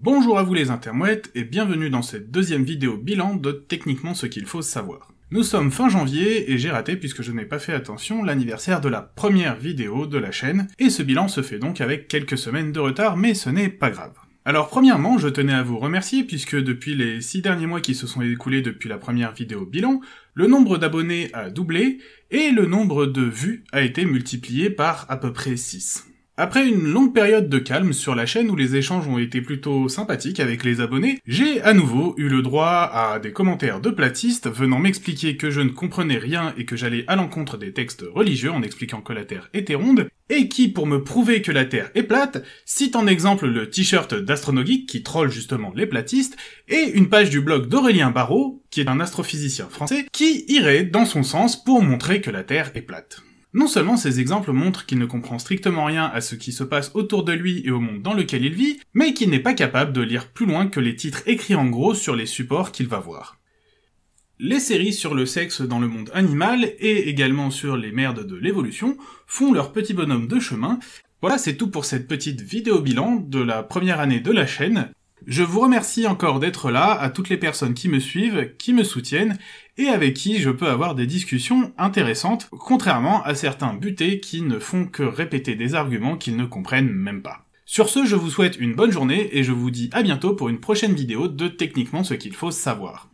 Bonjour à vous les intermouettes et bienvenue dans cette deuxième vidéo bilan de techniquement ce qu'il faut savoir. Nous sommes fin janvier et j'ai raté puisque je n'ai pas fait attention l'anniversaire de la première vidéo de la chaîne et ce bilan se fait donc avec quelques semaines de retard mais ce n'est pas grave. Alors premièrement, je tenais à vous remercier puisque depuis les six derniers mois qui se sont écoulés depuis la première vidéo bilan, le nombre d'abonnés a doublé et le nombre de vues a été multiplié par à peu près 6. Après une longue période de calme sur la chaîne où les échanges ont été plutôt sympathiques avec les abonnés, j'ai à nouveau eu le droit à des commentaires de platistes venant m'expliquer que je ne comprenais rien et que j'allais à l'encontre des textes religieux en expliquant que la Terre était ronde, et qui, pour me prouver que la Terre est plate, cite en exemple le t-shirt d'Astronogeek qui troll justement les platistes, et une page du blog d'Aurélien Barraud, qui est un astrophysicien français, qui irait dans son sens pour montrer que la Terre est plate. Non seulement ces exemples montrent qu'il ne comprend strictement rien à ce qui se passe autour de lui et au monde dans lequel il vit, mais qu'il n'est pas capable de lire plus loin que les titres écrits en gros sur les supports qu'il va voir. Les séries sur le sexe dans le monde animal et également sur les merdes de l'évolution font leur petit bonhomme de chemin. Voilà, c'est tout pour cette petite vidéo bilan de la première année de la chaîne. Je vous remercie encore d'être là, à toutes les personnes qui me suivent, qui me soutiennent, et avec qui je peux avoir des discussions intéressantes, contrairement à certains butés qui ne font que répéter des arguments qu'ils ne comprennent même pas. Sur ce, je vous souhaite une bonne journée et je vous dis à bientôt pour une prochaine vidéo de Techniquement ce qu'il faut savoir.